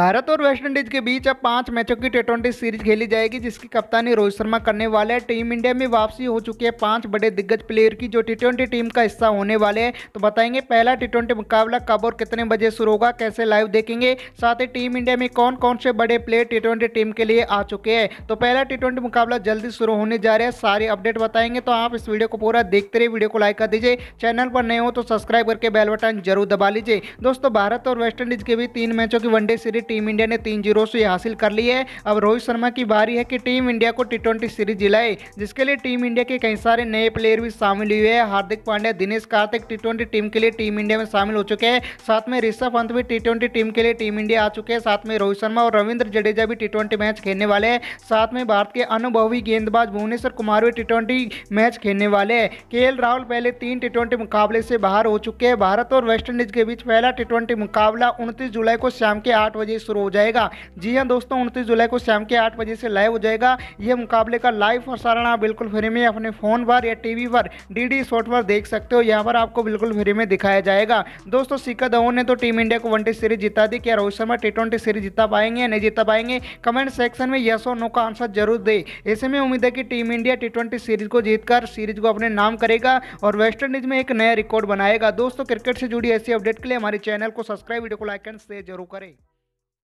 भारत और वेस्टइंडीज के बीच अब पांच मैचों की टी ट्वेंटी सीरीज खेली जाएगी जिसकी कप्तानी रोहित शर्मा करने वाले हैं टीम इंडिया में वापसी हो चुकी है पांच बड़े दिग्गज प्लेयर की जो टी ट्वेंटी टीम का हिस्सा होने वाले हैं तो बताएंगे पहला टी ट्वेंटी मुकाबला कब और कितने बजे शुरू होगा कैसे लाइव देखेंगे साथ ही टीम इंडिया में कौन कौन से बड़े प्लेयर टी ट्वेंटी टीम के लिए आ चुके हैं तो पहला टी ट्वेंटी मुकाबला जल्दी शुरू होने जा रहा है सारे अपडेट बताएंगे तो आप इस वीडियो को पूरा देखते रहिए वीडियो को लाइक कर दीजिए चैनल पर नए हो तो सब्सक्राइब करके बेल बटन जरूर दबा लीजिए दोस्तों भारत और वेस्टइंडीज के भी तीन मैचों की वनडे सीरीज टीम इंडिया ने तीन जीरो से हासिल कर ली है अब रोहित शर्मा की बारी है कि टीम इंडिया को टी सीरीज जिलाए जिसके लिए टीम इंडिया के कई सारे नए प्लेयर भी शामिल हुए हैं हार्दिक पांड्या दिनेश कार्तिक टी टीम के लिए टीम इंडिया में शामिल हो चुके हैं साथ में ऋषभ पंत भी टी टीम के लिए टीम इंडिया आ चुके हैं साथ में रोहित शर्मा और रविंद्र जडेजा भी टी मैच खेलने वाले हैं साथ में भारत के अनुभवी गेंदबाज भुवनेश्वर कुमार भी टी मैच खेलने वाले हैं के राहुल पहले तीन टी मुकाबले से बाहर हो चुके हैं भारत और वेस्टइंडीज के बीच पहला टी मुकाबला उनतीस जुलाई को शाम के आठ बजे बजे शुरू हो जाएगा जी हाँ दोस्तों उनतीस जुलाई को शाम के आठ बजे से लाइव हो जाएगा यह मुकाबले का लाइव प्रसारण आप बिल्कुल फ्री में अपने फ़ोन पर या टीवी पर डीडी शॉट पर देख सकते हो यहाँ पर आपको बिल्कुल फ्री में दिखाया जाएगा दोस्तों सिक्का धवन ने तो टीम इंडिया को वनडे सीरीज जिता दी क्या रोहित शर्मा टी सीरीज जीता पाएंगे या नहीं जीता पाएंगे कमेंट सेक्शन में यस और नो का आंसर जरूर दे ऐसे में उम्मीद है कि टीम इंडिया टी सीरीज को जीतकर सीरीज को अपने नाम करेगा और वेस्टइंडीज में एक नया रिकॉर्ड बनाएगा दोस्तों क्रिकेट से जुड़ी ऐसी अपडेट के लिए हमारे चैनल को सब्सक्राइब वीडियो को लाइक एंड शेयर जरूर करें